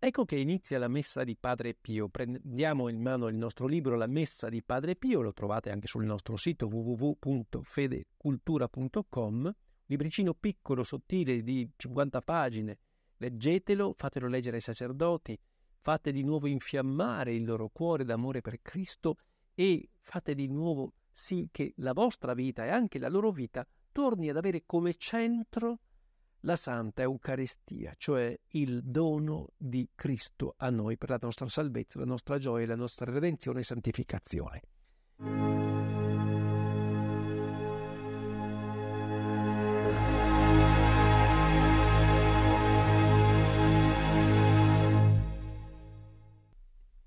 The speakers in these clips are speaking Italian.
Ecco che inizia la messa di Padre Pio. Prendiamo in mano il nostro libro La messa di Padre Pio, lo trovate anche sul nostro sito www.fedecultura.com. Libricino piccolo, sottile, di 50 pagine. Leggetelo, fatelo leggere ai sacerdoti, fate di nuovo infiammare il loro cuore d'amore per Cristo e fate di nuovo sì che la vostra vita e anche la loro vita torni ad avere come centro la Santa Eucaristia, cioè il dono di Cristo a noi per la nostra salvezza, la nostra gioia, la nostra redenzione e santificazione.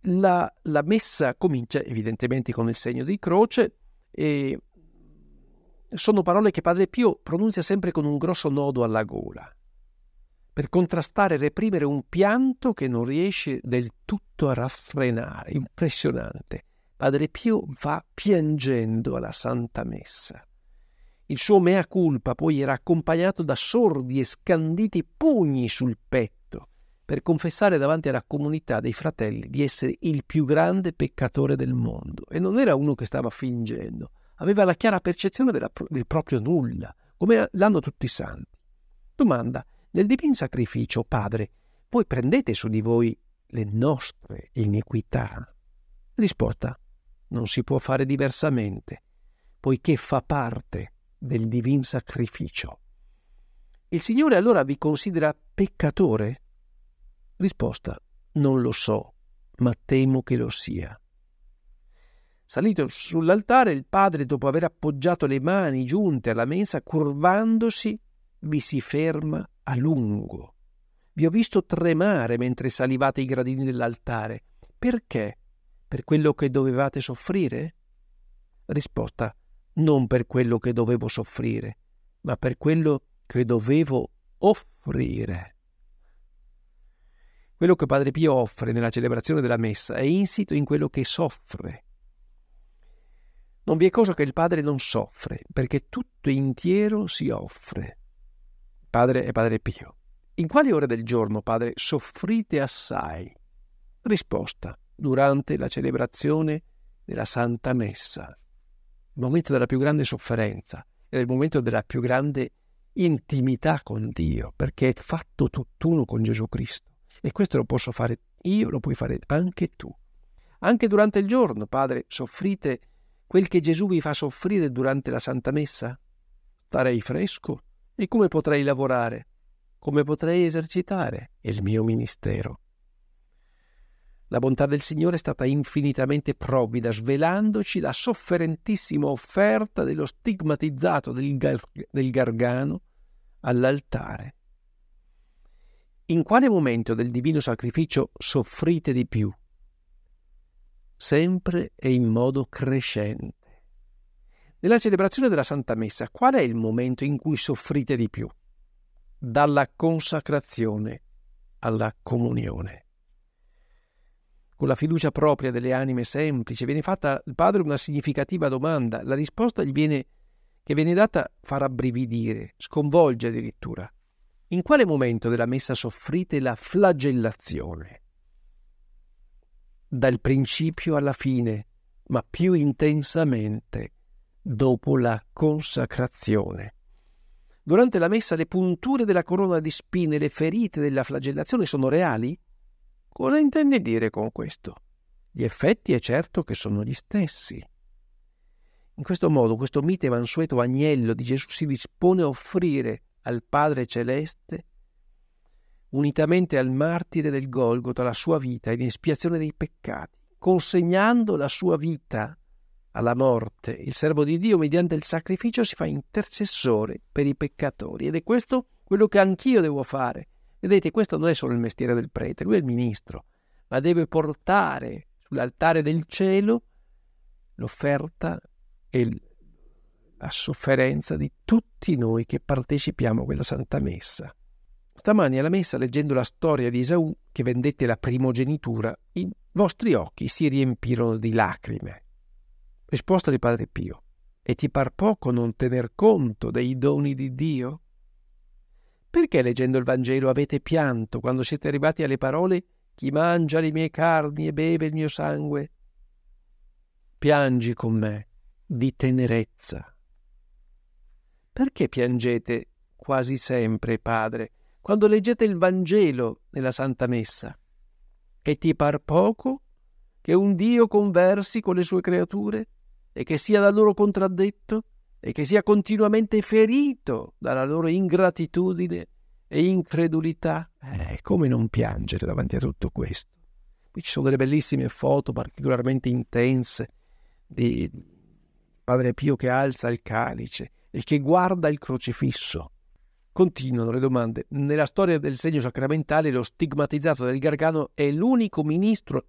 La, la messa comincia evidentemente con il segno di croce e sono parole che Padre Pio pronuncia sempre con un grosso nodo alla gola, per contrastare e reprimere un pianto che non riesce del tutto a raffrenare, impressionante. Padre Pio va piangendo alla Santa Messa. Il suo mea culpa poi era accompagnato da sordi e scanditi pugni sul petto per confessare davanti alla comunità dei fratelli di essere il più grande peccatore del mondo. E non era uno che stava fingendo, aveva la chiara percezione della, del proprio nulla, come l'hanno tutti i santi. Domanda, nel divin sacrificio, Padre, voi prendete su di voi le nostre iniquità? Risposta, non si può fare diversamente, poiché fa parte del divin sacrificio. Il Signore allora vi considera peccatore? Risposta, non lo so, ma temo che lo sia. Salito sull'altare, il padre, dopo aver appoggiato le mani giunte alla mensa, curvandosi, vi si ferma a lungo. Vi ho visto tremare mentre salivate i gradini dell'altare. Perché? Per quello che dovevate soffrire? Risposta: Non per quello che dovevo soffrire, ma per quello che dovevo offrire. Quello che Padre Pio offre nella celebrazione della messa è insito in quello che soffre non vi è cosa che il Padre non soffre, perché tutto intiero si offre. Padre e Padre Pio. In quali ore del giorno, Padre, soffrite assai? Risposta. Durante la celebrazione della Santa Messa. Il momento della più grande sofferenza è il momento della più grande intimità con Dio, perché è fatto tutt'uno con Gesù Cristo. E questo lo posso fare io, lo puoi fare anche tu. Anche durante il giorno, Padre, soffrite assai? quel che Gesù vi fa soffrire durante la Santa Messa? Starei fresco e come potrei lavorare? Come potrei esercitare il mio ministero? La bontà del Signore è stata infinitamente provvida, svelandoci la sofferentissima offerta dello stigmatizzato del, gar- del Gargano all'altare. In quale momento del divino sacrificio soffrite di più? sempre e in modo crescente. Nella celebrazione della Santa Messa, qual è il momento in cui soffrite di più? Dalla consacrazione alla comunione. Con la fiducia propria delle anime semplici viene fatta al padre una significativa domanda. La risposta viene, che viene data farà brividire, sconvolge addirittura. In quale momento della messa soffrite la flagellazione? dal principio alla fine, ma più intensamente dopo la consacrazione. Durante la messa le punture della corona di spine, le ferite della flagellazione sono reali? Cosa intende dire con questo? Gli effetti è certo che sono gli stessi. In questo modo questo mite mansueto agnello di Gesù si dispone a offrire al Padre Celeste unitamente al martire del Golgota la sua vita in espiazione dei peccati, consegnando la sua vita alla morte. Il servo di Dio, mediante il sacrificio, si fa intercessore per i peccatori ed è questo quello che anch'io devo fare. Vedete, questo non è solo il mestiere del prete, lui è il ministro, ma deve portare sull'altare del cielo l'offerta e la sofferenza di tutti noi che partecipiamo a quella santa messa. Stamani alla messa, leggendo la storia di Esaù, che vendette la primogenitura, i vostri occhi si riempirono di lacrime. Risposta di Padre Pio. E ti par poco non tener conto dei doni di Dio? Perché leggendo il Vangelo avete pianto quando siete arrivati alle parole Chi mangia le mie carni e beve il mio sangue? Piangi con me di tenerezza. Perché piangete quasi sempre, Padre, quando leggete il Vangelo nella Santa Messa, e ti par poco che un Dio conversi con le sue creature e che sia da loro contraddetto e che sia continuamente ferito dalla loro ingratitudine e incredulità? Eh, come non piangere davanti a tutto questo? Qui ci sono delle bellissime foto particolarmente intense di Padre Pio che alza il calice e che guarda il crocifisso Continuano le domande. Nella storia del segno sacramentale lo stigmatizzato del Gargano è l'unico ministro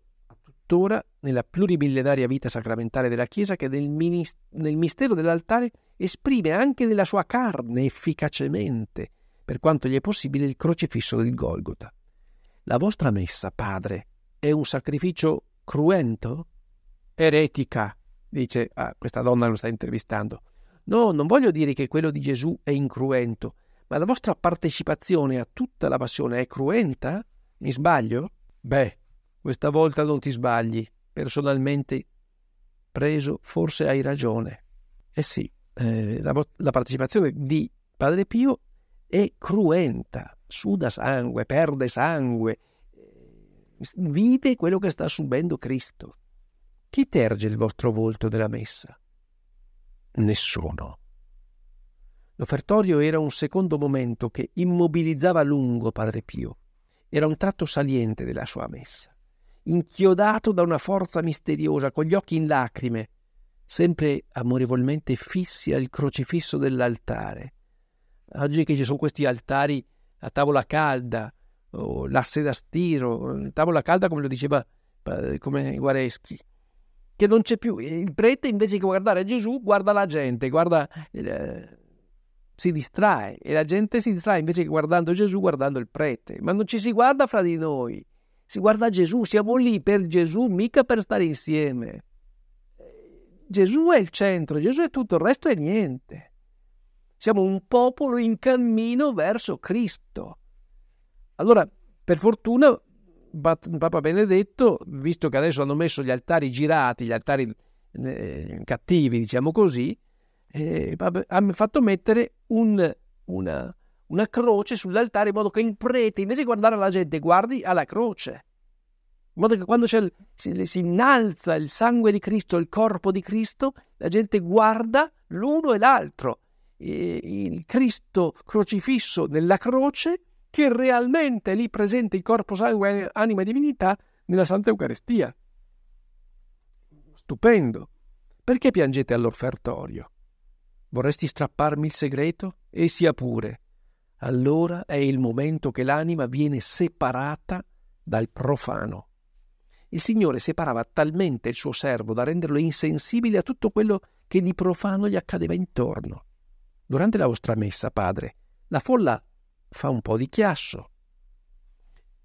tuttora nella plurimillenaria vita sacramentale della Chiesa che nel, minist- nel mistero dell'altare esprime anche nella sua carne efficacemente, per quanto gli è possibile, il crocifisso del Golgota. La vostra messa, padre, è un sacrificio cruento? Eretica, dice ah, questa donna lo sta intervistando. No, non voglio dire che quello di Gesù è incruento, ma la vostra partecipazione a tutta la passione è cruenta? Mi sbaglio? Beh, questa volta non ti sbagli. Personalmente, preso, forse hai ragione. Eh sì, eh, la, la partecipazione di Padre Pio è cruenta, suda sangue, perde sangue, eh, vive quello che sta subendo Cristo. Chi terge il vostro volto della messa? Nessuno. L'offertorio era un secondo momento che immobilizzava a lungo Padre Pio. Era un tratto saliente della sua messa. Inchiodato da una forza misteriosa, con gli occhi in lacrime, sempre amorevolmente fissi al crocifisso dell'altare. Oggi che ci sono questi altari a tavola calda, o l'asse da stiro, tavola calda come lo diceva eh, come Guareschi, che non c'è più. Il prete invece che guardare Gesù guarda la gente, guarda... Eh, si distrae e la gente si distrae invece che guardando Gesù, guardando il prete. Ma non ci si guarda fra di noi, si guarda Gesù, siamo lì per Gesù, mica per stare insieme. Gesù è il centro, Gesù è tutto, il resto è niente. Siamo un popolo in cammino verso Cristo. Allora, per fortuna, Papa Benedetto, visto che adesso hanno messo gli altari girati, gli altari eh, cattivi, diciamo così, eh, ah, hanno fatto mettere un, una, una croce sull'altare in modo che il prete, invece di guardare alla gente, guardi alla croce. In modo che quando il, si, si, innalza il sangue di Cristo, il corpo di Cristo, la gente guarda l'uno e l'altro. E il Cristo crocifisso nella croce, che realmente lì presenta il corpo, sangue, anima e divinità nella Santa Eucaristia. Stupendo. Perché piangete all'offertorio? Vorresti strapparmi il segreto? E sia pure. Allora è il momento che l'anima viene separata dal profano. Il Signore separava talmente il suo servo da renderlo insensibile a tutto quello che di profano gli accadeva intorno. Durante la vostra messa, padre, la folla fa un po' di chiasso.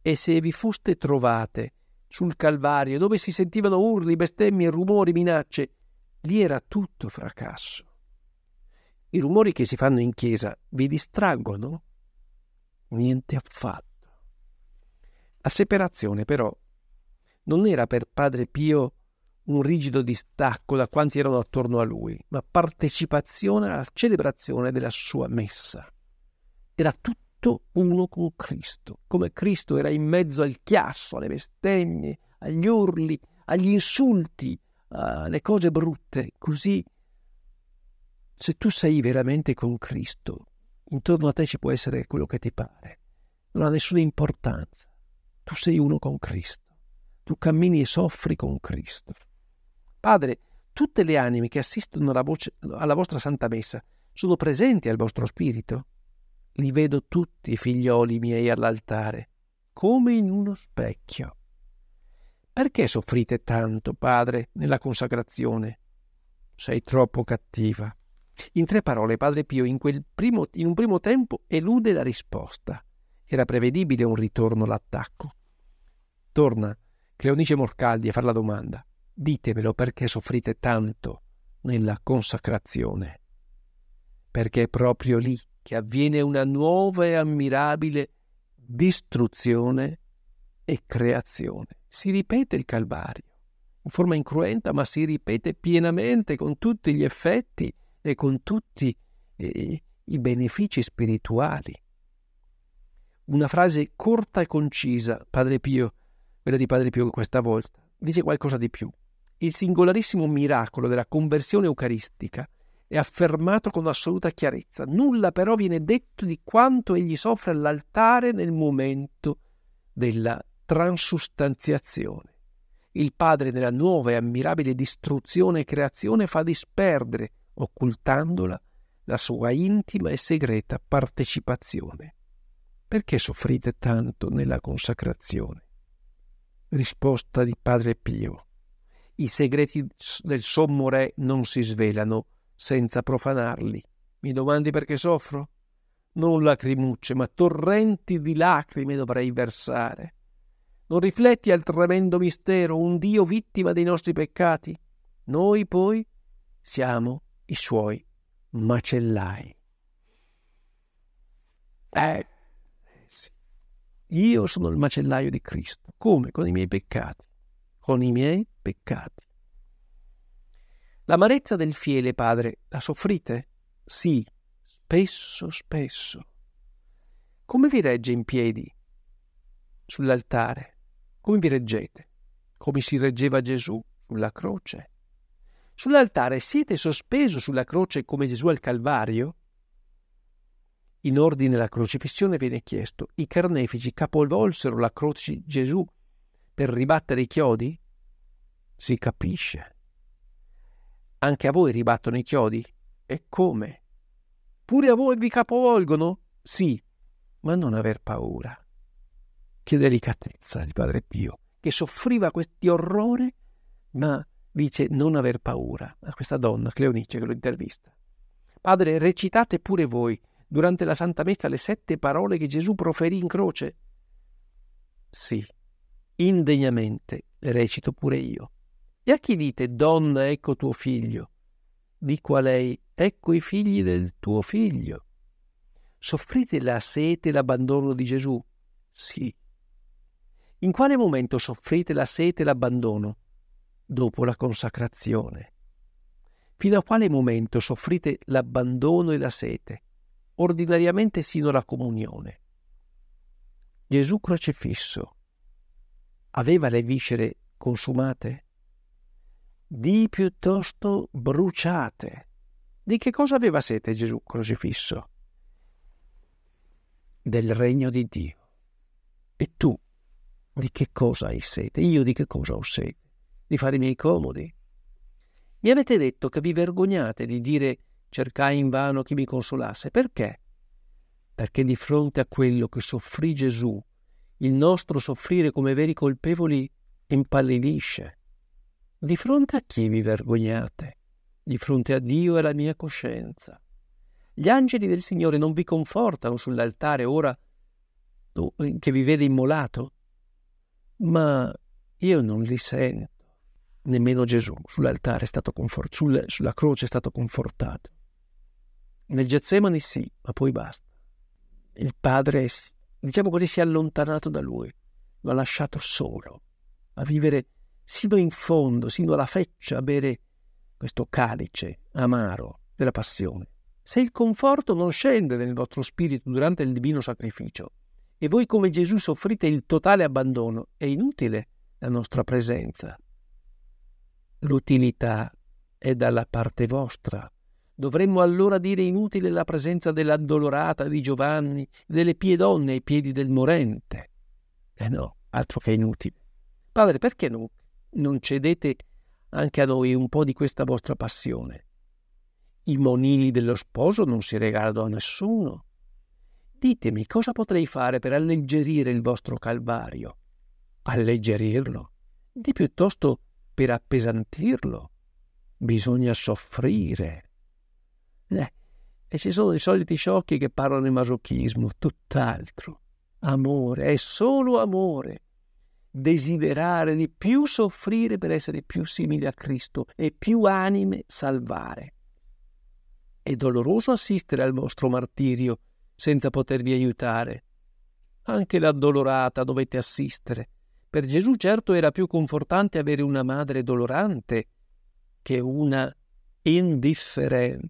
E se vi foste trovate sul Calvario, dove si sentivano urli, bestemmie, rumori, minacce, lì era tutto fracasso. I rumori che si fanno in chiesa vi distraggono? Niente affatto. La separazione, però, non era per padre Pio un rigido distacco da quanti erano attorno a lui, ma partecipazione alla celebrazione della sua messa. Era tutto uno con Cristo, come Cristo era in mezzo al chiasso, alle bestemmie, agli urli, agli insulti, alle cose brutte, così se tu sei veramente con Cristo, intorno a te ci può essere quello che ti pare, non ha nessuna importanza. Tu sei uno con Cristo, tu cammini e soffri con Cristo. Padre, tutte le anime che assistono alla, voce, alla vostra santa messa sono presenti al vostro spirito? Li vedo tutti, figlioli miei, all'altare, come in uno specchio. Perché soffrite tanto, Padre, nella consacrazione? Sei troppo cattiva in tre parole Padre Pio in, primo, in un primo tempo elude la risposta. Era prevedibile un ritorno all'attacco. Torna Cleonice Morcaldi a fare la domanda. Ditemelo perché soffrite tanto nella consacrazione. Perché è proprio lì che avviene una nuova e ammirabile distruzione e creazione. Si ripete il Calvario, in forma incruenta, ma si ripete pienamente con tutti gli effetti e con tutti eh, i benefici spirituali. Una frase corta e concisa, Padre Pio, quella di Padre Pio questa volta, dice qualcosa di più. Il singolarissimo miracolo della conversione eucaristica è affermato con assoluta chiarezza. Nulla però viene detto di quanto egli soffre all'altare nel momento della transustanziazione. Il Padre nella nuova e ammirabile distruzione e creazione fa disperdere occultandola la sua intima e segreta partecipazione. Perché soffrite tanto nella consacrazione? Risposta di Padre Pio. I segreti del sommo re non si svelano senza profanarli. Mi domandi perché soffro? Non lacrimucce, ma torrenti di lacrime dovrei versare. Non rifletti al tremendo mistero, un Dio vittima dei nostri peccati? Noi poi siamo i suoi macellai. Eh, sì. Io sono il macellaio di Cristo. Come? Con i miei peccati. Con i miei peccati. L'amarezza del fiele, padre, la soffrite? Sì, spesso, spesso. Come vi regge in piedi sull'altare? Come vi reggete? Come si reggeva Gesù sulla croce? Sull'altare siete sospeso sulla croce come Gesù al Calvario? In ordine alla crocifissione viene chiesto, i carnefici capovolsero la croce di Gesù per ribattere i chiodi? Si capisce. Anche a voi ribattono i chiodi? E come? Pure a voi vi capovolgono? Sì, ma non aver paura. Che delicatezza di Padre Pio, che soffriva questi orrori, ma dice non aver paura a questa donna, Cleonice, che lo intervista. Padre, recitate pure voi durante la Santa Messa le sette parole che Gesù proferì in croce. Sì, indegnamente le recito pure io. E a chi dite, donna, ecco tuo figlio? Dico a lei, ecco i figli del tuo figlio. Soffrite la sete e l'abbandono di Gesù? Sì. In quale momento soffrite la sete e l'abbandono? dopo la consacrazione. Fino a quale momento soffrite l'abbandono e la sete, ordinariamente sino alla comunione? Gesù crocifisso aveva le viscere consumate? Di piuttosto bruciate. Di che cosa aveva sete Gesù crocifisso? Del regno di Dio. E tu di che cosa hai sete? Io di che cosa ho sete? di fare i miei comodi. Mi avete detto che vi vergognate di dire cercai in vano chi mi consolasse. Perché? Perché di fronte a quello che soffrì Gesù, il nostro soffrire come veri colpevoli impallidisce. Di fronte a chi vi vergognate? Di fronte a Dio e alla mia coscienza. Gli angeli del Signore non vi confortano sull'altare ora oh, che vi vede immolato? Ma io non li sento nemmeno Gesù sull'altare è stato confortato, sul, sulla croce è stato confortato. Nel Getsemani sì, ma poi basta. Il padre, diciamo così, si è allontanato da lui, lo ha lasciato solo, a vivere sino in fondo, sino alla feccia, a bere questo calice amaro della passione. Se il conforto non scende nel vostro spirito durante il divino sacrificio e voi come Gesù soffrite il totale abbandono, è inutile la nostra presenza L'utilità è dalla parte vostra. Dovremmo allora dire inutile la presenza dell'addolorata di Giovanni, delle pie donne ai piedi del morente. Eh no, altro che inutile. Padre, perché non, non cedete anche a noi un po' di questa vostra passione? I monili dello sposo non si regalano a nessuno. Ditemi cosa potrei fare per alleggerire il vostro calvario. Alleggerirlo? Di piuttosto per appesantirlo bisogna soffrire. Eh, e ci sono i soliti sciocchi che parlano di masochismo, tutt'altro. Amore, è solo amore. Desiderare di più soffrire per essere più simili a Cristo e più anime salvare. È doloroso assistere al vostro martirio senza potervi aiutare. Anche l'addolorata dovete assistere per Gesù certo era più confortante avere una madre dolorante che una indifferente.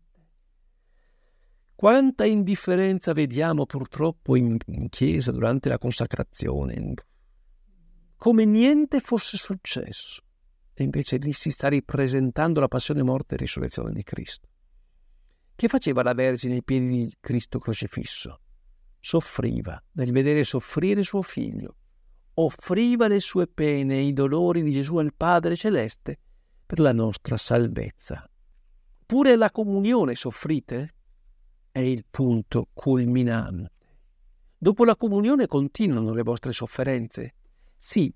Quanta indifferenza vediamo purtroppo in, in chiesa durante la consacrazione, come niente fosse successo. E invece lì si sta ripresentando la passione, morte e risurrezione di Cristo. Che faceva la Vergine ai piedi di Cristo crocifisso? Soffriva nel vedere soffrire suo figlio offriva le sue pene e i dolori di Gesù al Padre Celeste per la nostra salvezza. Pure la comunione, soffrite, è il punto culminante. Dopo la comunione continuano le vostre sofferenze, sì,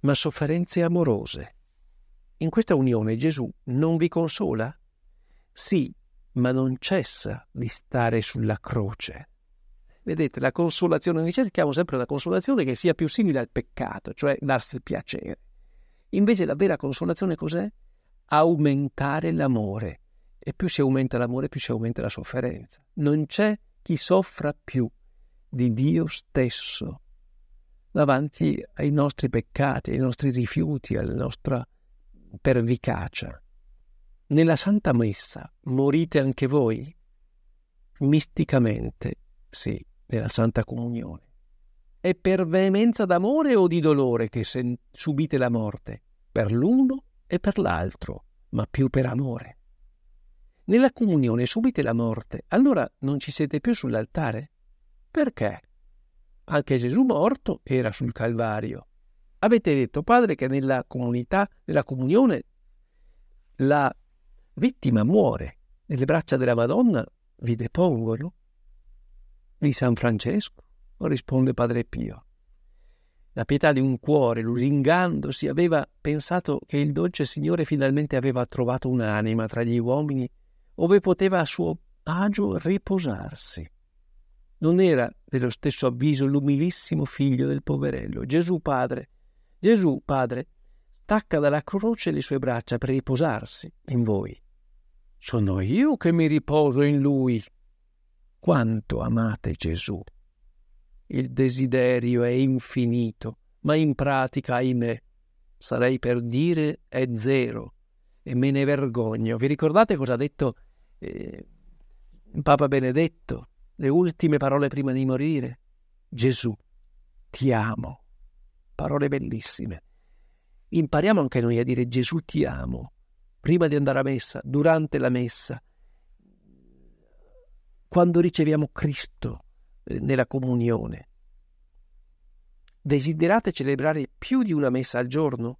ma sofferenze amorose. In questa unione Gesù non vi consola? Sì, ma non cessa di stare sulla croce. Vedete, la consolazione, noi cerchiamo sempre una consolazione che sia più simile al peccato, cioè darsi piacere. Invece la vera consolazione cos'è? Aumentare l'amore. E più si aumenta l'amore, più si aumenta la sofferenza. Non c'è chi soffra più di Dio stesso davanti ai nostri peccati, ai nostri rifiuti, alla nostra pervicacia. Nella Santa Messa morite anche voi? Misticamente sì nella Santa Comunione. È per veemenza d'amore o di dolore che subite la morte, per l'uno e per l'altro, ma più per amore. Nella comunione subite la morte, allora non ci siete più sull'altare? Perché? Anche Gesù morto era sul Calvario. Avete detto, Padre, che nella comunità, nella comunione, la vittima muore, nelle braccia della Madonna vi depongono di San Francesco? risponde Padre Pio. La pietà di un cuore, lusingandosi, aveva pensato che il dolce Signore finalmente aveva trovato un'anima tra gli uomini ove poteva a suo agio riposarsi. Non era dello stesso avviso l'umilissimo figlio del poverello. Gesù Padre, Gesù Padre, stacca dalla croce le sue braccia per riposarsi in voi. Sono io che mi riposo in lui, quanto amate Gesù? Il desiderio è infinito, ma in pratica, ahimè, sarei per dire è zero e me ne vergogno. Vi ricordate cosa ha detto eh, Papa Benedetto? Le ultime parole prima di morire. Gesù, ti amo. Parole bellissime. Impariamo anche noi a dire Gesù ti amo, prima di andare a messa, durante la messa, quando riceviamo Cristo eh, nella comunione. Desiderate celebrare più di una messa al giorno?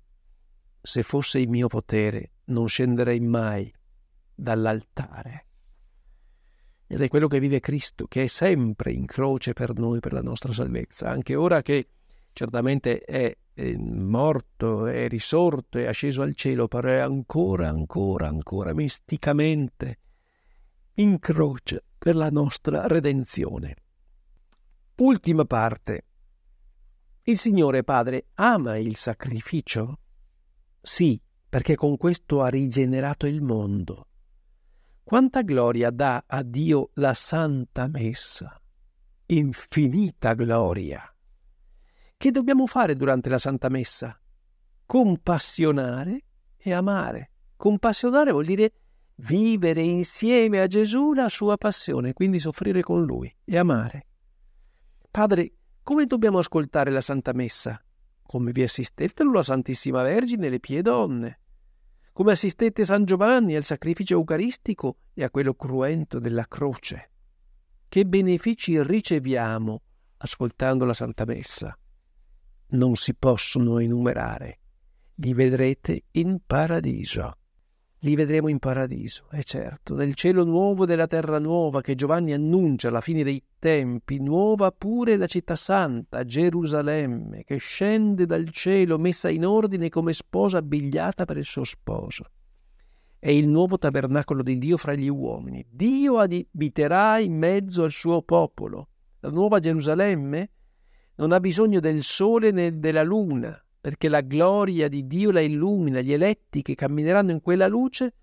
Se fosse il mio potere, non scenderei mai dall'altare. Ed è quello che vive Cristo, che è sempre in croce per noi, per la nostra salvezza, anche ora che certamente è, è morto, è risorto, è asceso al cielo, però è ancora, ancora, ancora misticamente in croce per la nostra redenzione. Ultima parte. Il Signore Padre ama il sacrificio? Sì, perché con questo ha rigenerato il mondo. Quanta gloria dà a Dio la Santa Messa? Infinita gloria. Che dobbiamo fare durante la Santa Messa? Compassionare e amare. Compassionare vuol dire vivere insieme a Gesù la sua passione, quindi soffrire con lui e amare. Padre, come dobbiamo ascoltare la Santa Messa? Come vi assistettero la Santissima Vergine e le pie donne? Come assistette San Giovanni al sacrificio eucaristico e a quello cruento della croce? Che benefici riceviamo ascoltando la Santa Messa? Non si possono enumerare. Li vedrete in paradiso li vedremo in paradiso, è certo, nel cielo nuovo e nella terra nuova che Giovanni annuncia alla fine dei tempi, nuova pure la città santa, Gerusalemme, che scende dal cielo messa in ordine come sposa abbigliata per il suo sposo. È il nuovo tabernacolo di Dio fra gli uomini. Dio abiterà in mezzo al suo popolo. La nuova Gerusalemme non ha bisogno del sole né della luna, perché la gloria di Dio la illumina, gli eletti che cammineranno in quella luce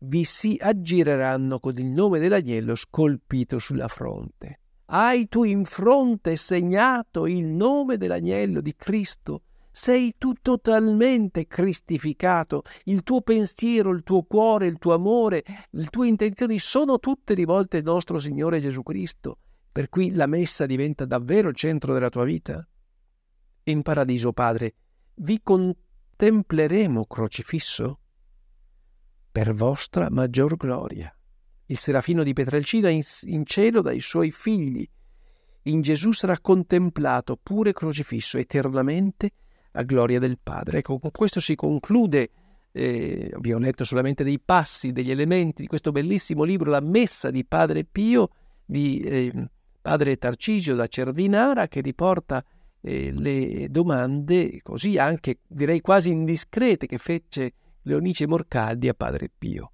vi si aggireranno con il nome dell'agnello scolpito sulla fronte. Hai tu in fronte segnato il nome dell'agnello di Cristo, sei tu totalmente cristificato, il tuo pensiero, il tuo cuore, il tuo amore, le tue intenzioni sono tutte rivolte al nostro Signore Gesù Cristo, per cui la messa diventa davvero il centro della tua vita. In paradiso, Padre, vi contempleremo crocifisso per vostra maggior gloria. Il serafino di Petrelcina in, in cielo dai suoi figli. In Gesù sarà contemplato pure crocifisso eternamente a gloria del Padre. Ecco, con questo si conclude, eh, vi ho letto solamente dei passi, degli elementi di questo bellissimo libro, La Messa di Padre Pio, di eh, Padre Tarcigio da Cervinara, che riporta eh, le domande, così anche direi quasi indiscrete, che fece Leonice Morcaldi a Padre Pio.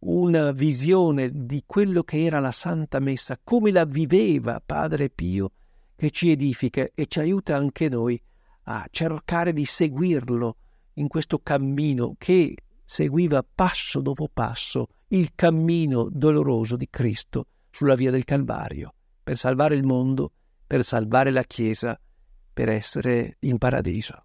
Una visione di quello che era la Santa Messa, come la viveva Padre Pio, che ci edifica e ci aiuta anche noi a cercare di seguirlo in questo cammino che seguiva passo dopo passo il cammino doloroso di Cristo sulla via del Calvario, per salvare il mondo, per salvare la Chiesa, per essere in paradiso.